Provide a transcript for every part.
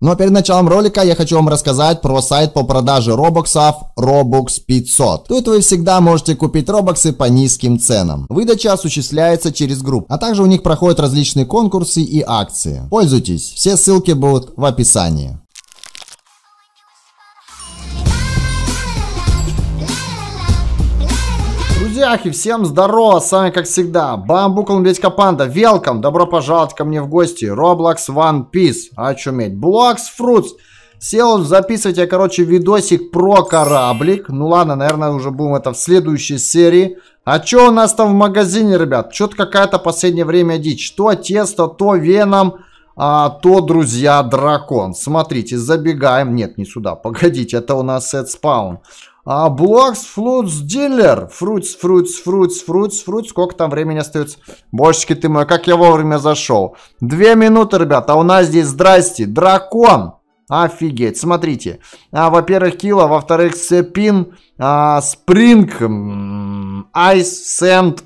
Но перед началом ролика я хочу вам рассказать про сайт по продаже робоксов Robux 500. Тут вы всегда можете купить робоксы по низким ценам. Выдача осуществляется через групп, а также у них проходят различные конкурсы и акции. Пользуйтесь, все ссылки будут в описании. друзьяхи, всем здорово, с вами как всегда, Бамбукл Медведька капанда, Велком, добро пожаловать ко мне в гости, Roblox One Piece, очуметь, Blocks Fruits, сел записывать я, короче, видосик про кораблик, ну ладно, наверное, уже будем это в следующей серии, а что у нас там в магазине, ребят, что-то какая-то последнее время дичь, то тесто, то веном, а, то, друзья, дракон, смотрите, забегаем, нет, не сюда, погодите, это у нас сет спаун, а Блокс, Флутс, дилер Фрутс, Фрутс, Фрутс, Фрутс, Фрутс. Сколько там времени остается? Божечки ты мой, как я вовремя зашел. Две минуты, ребята. А у нас здесь, здрасте, дракон. Офигеть, смотрите. А, во-первых, Кила, во-вторых, Сепин, а, Спринг, Айс, Сэнд.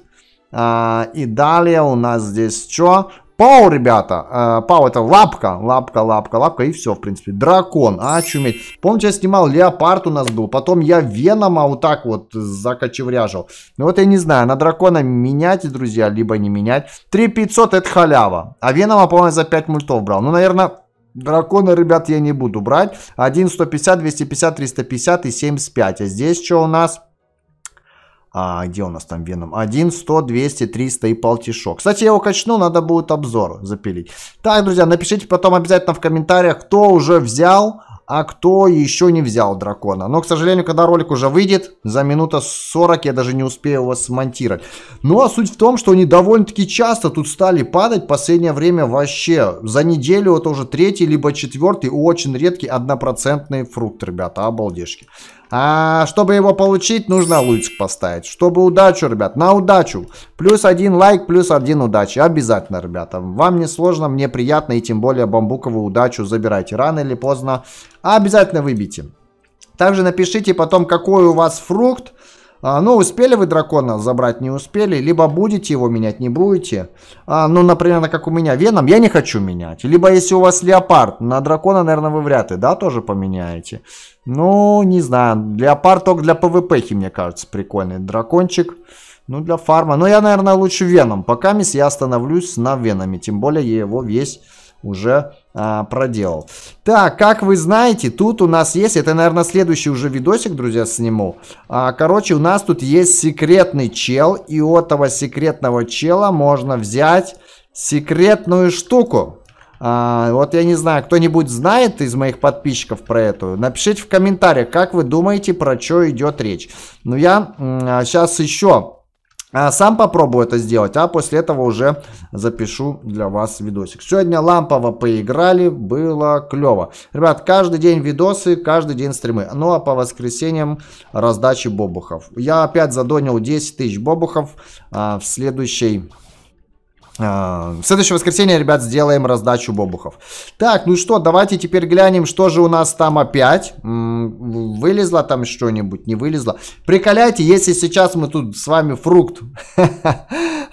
А, и далее у нас здесь что? Пау, ребята. Э, пау это лапка, лапка, лапка, лапка. И все, в принципе. Дракон, а очуметь. Помните, я снимал Леопард у нас был. Потом я Венома вот так вот закочевряжил. Ну вот я не знаю, на дракона менять, друзья, либо не менять. 3500 это халява. А Венома, по-моему, за 5 мультов брал. Ну, наверное... Дракона, ребят, я не буду брать. 1, 150, 250, 350 и 75. А здесь что у нас? А где у нас там Веном? 1, 100, 200, 300 и полтишок. Кстати, я его качну, надо будет обзор запилить. Так, друзья, напишите потом обязательно в комментариях, кто уже взял, а кто еще не взял дракона. Но, к сожалению, когда ролик уже выйдет, за минута 40 я даже не успею его смонтировать. Ну, а суть в том, что они довольно-таки часто тут стали падать. Последнее время вообще за неделю это уже третий, либо четвертый, очень редкий однопроцентный фрукт, ребята, обалдешки. А чтобы его получить, нужно лучик поставить. Чтобы удачу, ребят, на удачу. Плюс один лайк, плюс один удачи. Обязательно, ребята. Вам не сложно, мне приятно, и тем более бамбуковую удачу забирайте. Рано или поздно обязательно выбейте. Также напишите потом, какой у вас фрукт а, ну, успели вы дракона забрать, не успели. Либо будете его менять, не будете. А, ну, например, как у меня Веном, я не хочу менять. Либо если у вас Леопард, на дракона, наверное, вы вряд ли, да, тоже поменяете. Ну, не знаю. Леопард только для ПВП, мне кажется, прикольный дракончик. Ну, для фарма. Но ну, я, наверное, лучше Веном. Пока мисс, я остановлюсь на Венами. Тем более его весь уже а, проделал. Так, как вы знаете, тут у нас есть, это, наверное, следующий уже видосик, друзья, сниму. А, короче, у нас тут есть секретный чел, и у этого секретного чела можно взять секретную штуку. А, вот я не знаю, кто-нибудь знает из моих подписчиков про эту? Напишите в комментариях, как вы думаете, про что идет речь. Ну, я а, сейчас еще а, сам попробую это сделать, а после этого уже запишу для вас видосик. Сегодня лампово поиграли, было клево. Ребят, каждый день видосы, каждый день стримы. Ну а по воскресеньям раздачи бобухов. Я опять задонил 10 тысяч бобухов а, в следующей а, в следующее воскресенье, ребят, сделаем раздачу бобухов. Так, ну что, давайте теперь глянем, что же у нас там опять. Вылезло там что-нибудь, не вылезло. Прикаляйте, если сейчас мы тут с вами фрукт.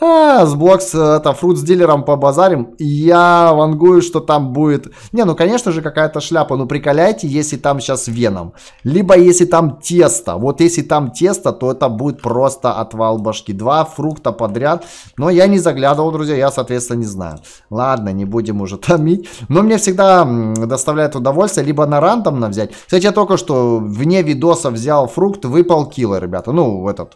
А, с блокс, э, это фрукт с дилером по базарим, Я вангую, что там будет... Не, ну конечно же какая-то шляпа. Ну прикаляйте, если там сейчас веном. Либо если там тесто. Вот если там тесто, то это будет просто отвал башки. Два фрукта подряд. Но я не заглядывал, друзья друзья, я, соответственно, не знаю. Ладно, не будем уже томить. Но мне всегда доставляет удовольствие либо на рандомно взять. Кстати, я только что вне видоса взял фрукт, выпал килла, ребята. Ну, этот...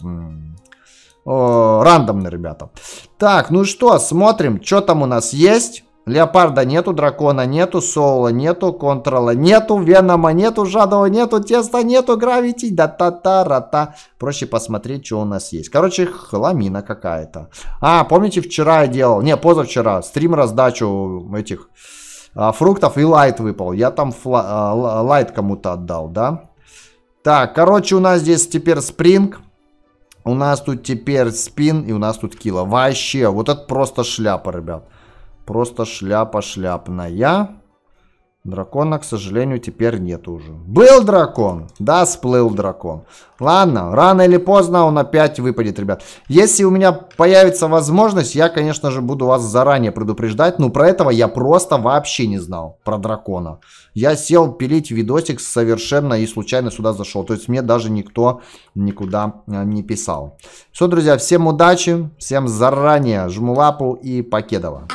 О, рандомно, ребята. Так, ну что, смотрим, что там у нас есть. Леопарда нету, дракона нету, соло нету, контрола нету, венома нету, жадова нету, теста нету, гравити, да та та ра та Проще посмотреть, что у нас есть. Короче, хламина какая-то. А, помните, вчера я делал, не, позавчера, стрим раздачу этих а, фруктов и лайт выпал. Я там фла, а, лайт кому-то отдал, да? Так, короче, у нас здесь теперь спринг. У нас тут теперь спин и у нас тут кило. Вообще, вот это просто шляпа, ребят. Просто шляпа шляпная. Дракона, к сожалению, теперь нет уже. Был дракон? Да, сплыл дракон. Ладно, рано или поздно он опять выпадет, ребят. Если у меня появится возможность, я, конечно же, буду вас заранее предупреждать. Но про этого я просто вообще не знал, про дракона. Я сел пилить видосик совершенно и случайно сюда зашел. То есть мне даже никто никуда э, не писал. Все, друзья, всем удачи, всем заранее жму лапу и покедова.